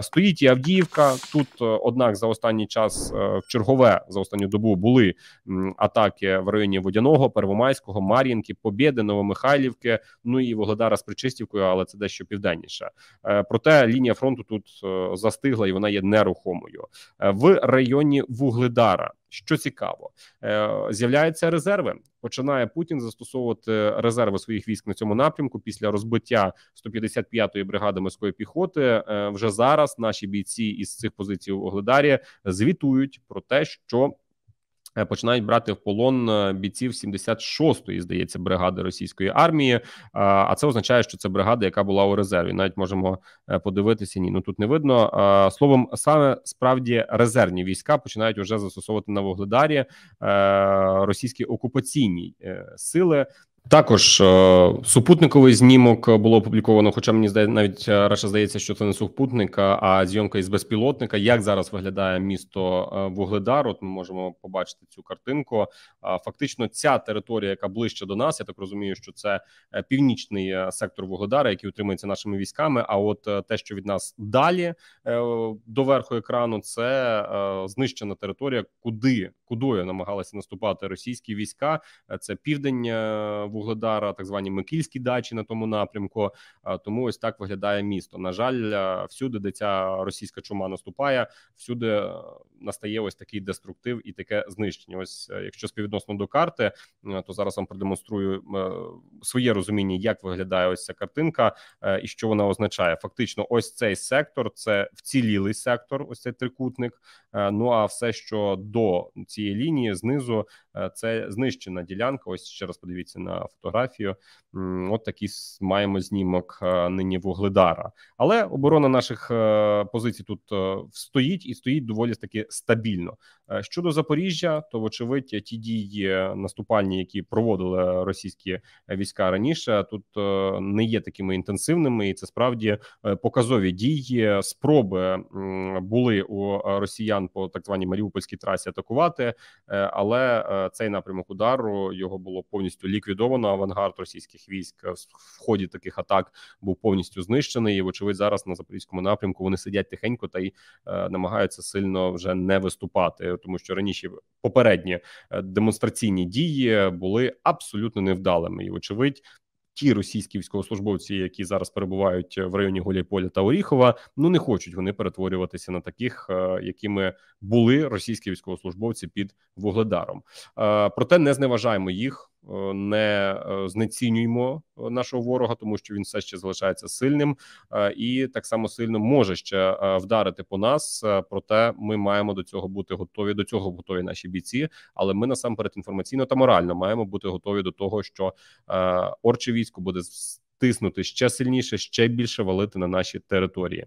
Стоїть і Авдіївка. Тут е, однак за останній час е, в чергове за останню добу були атаки в районі Водяного, Первомайського, Мар'їнки, Побєди, Новомихайлівки, ну і Вогледара з Причистівкою, але це дещо південніше. Е, проте лінія фронту тут застигла і вона є нерухомою в районі Вугледара. Що цікаво, з'являються резерви починає Путін застосовувати резерви своїх військ на цьому напрямку після розбиття 155-ї бригади морської піхоти. Е, вже зараз наші бійці із цих позицій у Огледарі звітують про те, що Е, починають брати в полон е, бійців 76-ї, здається, бригади російської армії. Е, а це означає, що це бригада, яка була у резерві. Навіть можемо подивитися. Ні, ну тут не видно. Словом, саме справді резервні війська починають вже застосовувати на Вогледарі російські окупаційні сили. Також е, супутниковий знімок було опубліковано. Хоча мені здається, навіть е, раше здається, що це не супутник, а зйомка із безпілотника. Як зараз виглядає місто е, Вугледар? От ми можемо побачити цю картинку. Фактично, ця територія, яка ближче до нас, я так розумію, що це північний сектор Вугледара, який утримується нашими військами. А от те, що від нас далі до верху екрану, це знищена територія, куди кудою намагалися наступати російські війська. Це південь Вугледара, так звані Микільські дачі на тому напрямку. Тому ось так виглядає місто. На жаль, всюди, де ця російська чума наступає, всюди настає ось такий деструктив і таке знищення. Ось якщо співвідносно до карти, то зараз вам продемонструю своє розуміння, як виглядає ось ця картинка і що вона означає. Фактично, ось цей сектор це вцілілий сектор, ось цей трикутник. Ну а все, що до цієї лінії знизу, це знищена ділянка. Ось ще раз подивіться на фотографію. От такий маємо знімок е, нині вугледара. Але оборона наших е, позицій тут е, стоїть і стоїть доволі таки стабільно. Щодо Запоріжжя, то вочевидь ті дії наступальні, які проводили російські війська раніше, тут не є такими інтенсивними, і це справді показові дії. Спроби були у росіян по так званій маріупольській трасі атакувати, але цей напрямок удару його було повністю ліквідовано. Херсона, авангард російських військ е, в ході таких атак був повністю знищений. І вочевидь, зараз на запорізькому напрямку вони сидять тихенько та й е, намагаються сильно вже не виступати, тому що раніше попередні е, демонстраційні дії були абсолютно невдалими і, вочевидь. Ті російські військовослужбовці, які зараз перебувають в районі Голіполя та Оріхова, ну не хочуть вони перетворюватися на таких, е, якими були російські військовослужбовці під вугледаром. Проте не зневажаємо їх. Е, не е, знецінюємо е, нашого ворога, тому що він все ще залишається сильним і так само сильно може ще вдарити по нас. Проте ми маємо до цього бути готові. До цього готові наші бійці. Але ми насамперед інформаційно та морально маємо бути готові до того, що орче військо буде стиснути ще сильніше, ще більше валити на наші території.